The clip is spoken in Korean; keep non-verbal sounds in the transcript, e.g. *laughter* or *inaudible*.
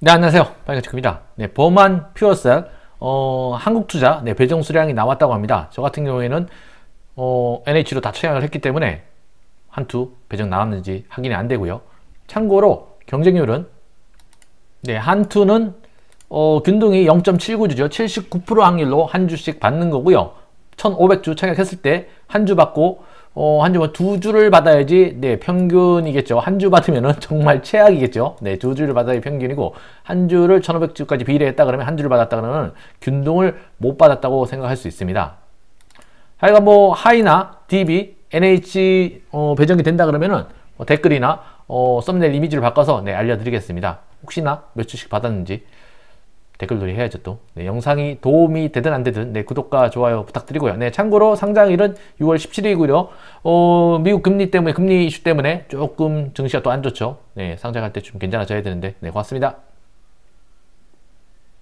네 안녕하세요 빨간지크입니다 네 범한 퓨어셀 어, 한국투자 네, 배정 수량이 나왔다고 합니다 저 같은 경우에는 어, NH로 다청약을 했기 때문에 한투 배정 나왔는지 확인이 안 되고요 참고로 경쟁률은 네 한투는 어, 균등이 0.79주죠 79% 확률로 한 주씩 받는 거고요 1500주 청약했을 때 한주 받고 어, 한 주, 뭐 두 주를 받아야지, 네, 평균이겠죠. 한 주 받으면은 *laughs* 정말 최악이겠죠. 네, 두 주를 받아야 평균이고, 한 주를 1500주까지 비례했다 그러면 한 주를 받았다 그러면 균동을못 받았다고 생각할 수 있습니다. 하여간 뭐, 하이나, DB, NH, 어, 배정이 된다 그러면은 뭐 댓글이나, 어, 썸네일 이미지를 바꿔서, 네, 알려드리겠습니다. 혹시나 몇 주씩 받았는지. 댓글 놀이 해야죠 또. 네, 영상이 도움이 되든 안 되든 네, 구독과 좋아요 부탁드리고요. 네, 참고로 상장일은 6월 17일이고요. 어, 미국 금리 때문에 금리 이슈 때문에 조금 증시가 또 안 좋죠. 네, 상장할 때 좀 괜찮아져야 되는데 네, 고맙습니다.